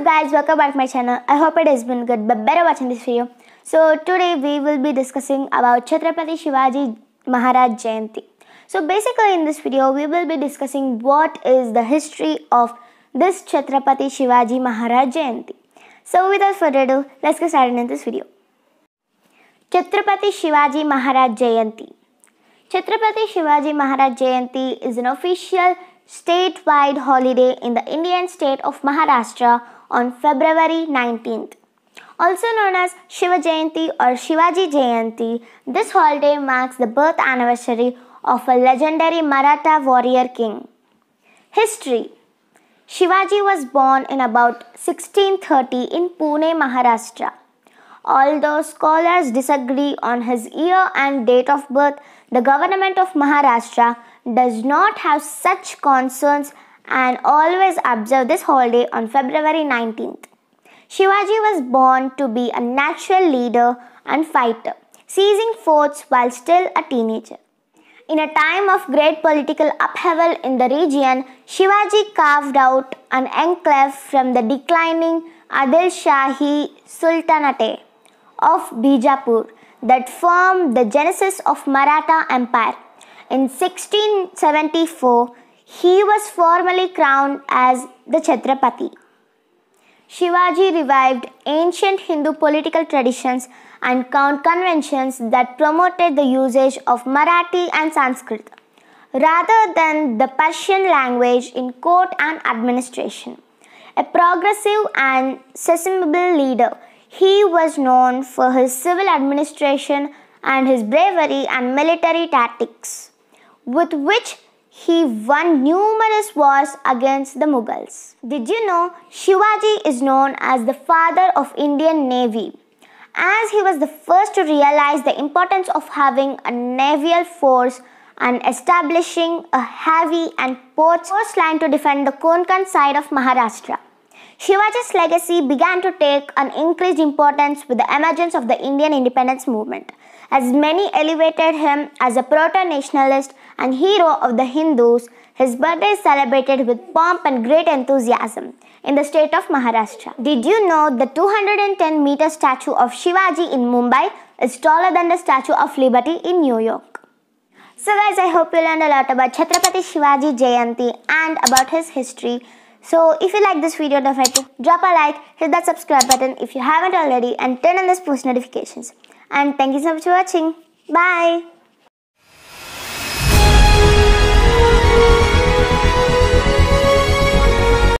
up guys welcome back to my channel i hope it has been good but better watching this video so today we will be discussing about chhatrapati shivaji maharaj jayanti so basically in this video we will be discussing what is the history of this chhatrapati shivaji maharaj jayanti so without further ado let's get started in this video chhatrapati shivaji maharaj jayanti chhatrapati shivaji maharaj jayanti is an official statewide holiday in the Indian state of Maharashtra on February 19th. Also known as Shiva Jayanti or Shivaji Jayanti, this holiday marks the birth anniversary of a legendary Maratha warrior king. History Shivaji was born in about 1630 in Pune, Maharashtra. Although scholars disagree on his year and date of birth, the government of Maharashtra does not have such concerns and always observe this holiday on February 19th. Shivaji was born to be a natural leader and fighter, seizing forts while still a teenager. In a time of great political upheaval in the region, Shivaji carved out an enclave from the declining Adil Shahi Sultanate of Bijapur that formed the genesis of Maratha Empire in 1674, he was formally crowned as the Chhatrapati. Shivaji revived ancient Hindu political traditions and conventions that promoted the usage of Marathi and Sanskrit rather than the Persian language in court and administration. A progressive and sensible leader, he was known for his civil administration and his bravery and military tactics with which he won numerous wars against the Mughals. Did you know Shivaji is known as the father of Indian Navy as he was the first to realize the importance of having a naval force and establishing a heavy and port line to defend the Konkan side of Maharashtra. Shivaji's legacy began to take an increased importance with the emergence of the Indian independence movement, as many elevated him as a proto-nationalist and hero of the Hindus. His birthday is celebrated with pomp and great enthusiasm in the state of Maharashtra. Did you know the 210 meter statue of Shivaji in Mumbai is taller than the Statue of Liberty in New York? So guys, I hope you learned a lot about Chhatrapati Shivaji Jayanti and about his history. So if you like this video, definitely drop a like, hit that subscribe button if you haven't already and turn on those post notifications. And thank you so much for watching. Bye!